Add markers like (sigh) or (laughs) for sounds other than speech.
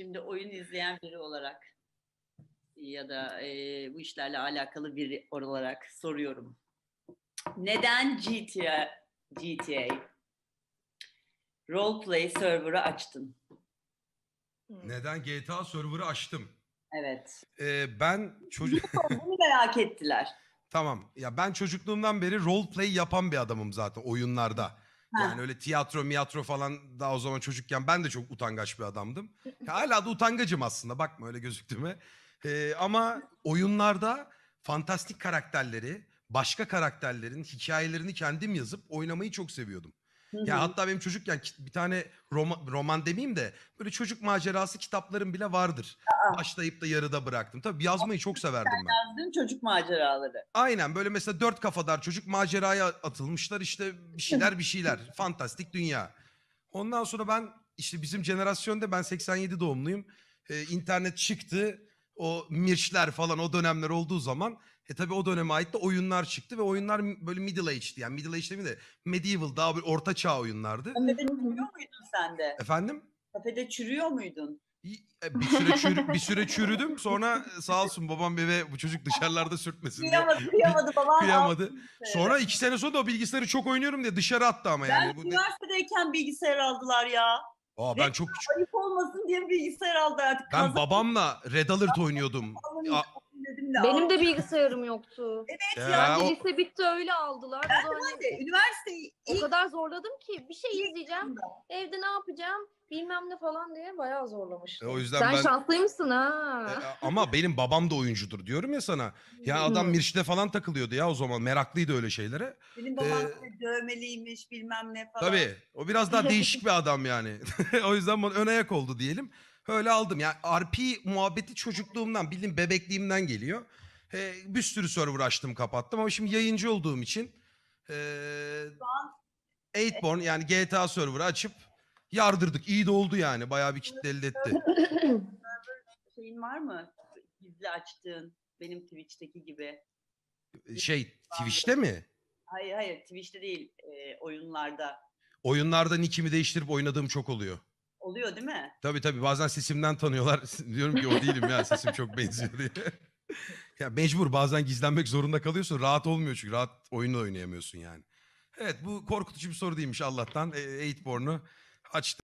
Şimdi oyun izleyen biri olarak ya da e, bu işlerle alakalı biri olarak soruyorum. Neden GTA, GTA roleplay server'ı açtın? Hmm. Neden GTA server'ı açtım? Evet. Ee, ben çocuk... Bunu merak ettiler. Tamam. Ya ben çocukluğumdan beri roleplay yapan bir adamım zaten oyunlarda. Yani öyle tiyatro miyatro falan daha o zaman çocukken ben de çok utangaç bir adamdım. Hala da utangacım aslında bakma öyle gözüktüğüme. Ee, ama oyunlarda fantastik karakterleri, başka karakterlerin hikayelerini kendim yazıp oynamayı çok seviyordum. Hı hı. Ya hatta benim çocukken bir tane roma- roman demeyeyim de böyle çocuk macerası kitaplarım bile vardır. Aa. Başlayıp da yarıda bıraktım. Tabii yazmayı çok severdim ben. Yazdığın çocuk maceraları. Aynen böyle mesela dört kafadar çocuk maceraya atılmışlar işte bir şeyler bir şeyler. (laughs) Fantastik dünya. Ondan sonra ben işte bizim jenerasyonda ben 87 doğumluyum. Ee, internet çıktı. O mirçler falan o dönemler olduğu zaman e tabi o döneme ait de oyunlar çıktı ve oyunlar böyle middle age'di. Yani middle age de medieval daha böyle orta çağ oyunlardı. Kafede çürüyor muydun sen de? Efendim? Kafede çürüyor muydun? E, bir süre çürü, bir süre çürüdüm. Sonra e, sağ olsun babam eve bu çocuk dışarılarda sürtmesin diye. Kıyamadı, kıyamadı babam. Kıyamadı. Sonra iki sene sonra da o bilgisayarı çok oynuyorum diye dışarı attı ama yani. Ben bu üniversitedeyken bilgisayar aldılar ya. Aa, ben Red çok küçük. Ayıp olmasın diye bilgisayar aldı artık. Ben Kazan... babamla Red Alert oynuyordum. Benim de bilgisayarım yoktu. Evet ya. Yani Lise bitti öyle aldılar. O da hani- Ben de üniversiteyi o kadar zorladım ki bir şey izleyeceğim. yılımda. Evde ne yapacağım bilmem ne falan diye bayağı zorlamıştım. E, o yüzden Sen ben- şanslıymışsın ha. E, ama benim babam da oyuncudur diyorum ya sana. Ya hmm. adam mirçte falan takılıyordu ya o zaman meraklıydı öyle şeylere. Benim babam Ee, dövmeliymiş bilmem ne falan. Tabii o biraz daha (laughs) değişik bir adam yani. (laughs) o yüzden bana ön ayak oldu diyelim. Öyle aldım. Yani RP muhabbeti çocukluğumdan bildiğim bebekliğimden geliyor. E, bir sürü server açtım kapattım ama şimdi yayıncı olduğum için e, Eightborn yani GTA server açıp yardırdık. İyi de oldu yani. Bayağı bir kitle elde etti. (laughs) Şeyin var mı? Gizli açtığın benim Twitch'teki gibi. E, şey Twitch'te mi? Hayır hayır Twitch'te değil. E, oyunlarda. Oyunlarda nickimi değiştirip oynadığım çok oluyor oluyor değil mi? Tabii tabii bazen sesimden tanıyorlar. (laughs) Diyorum ki o değilim ya sesim çok benziyor diye. (laughs) ya mecbur bazen gizlenmek zorunda kalıyorsun. Rahat olmuyor çünkü rahat oyunu oynayamıyorsun yani. Evet bu korkutucu bir soru değilmiş Allah'tan. E, Eightborn'u açtı.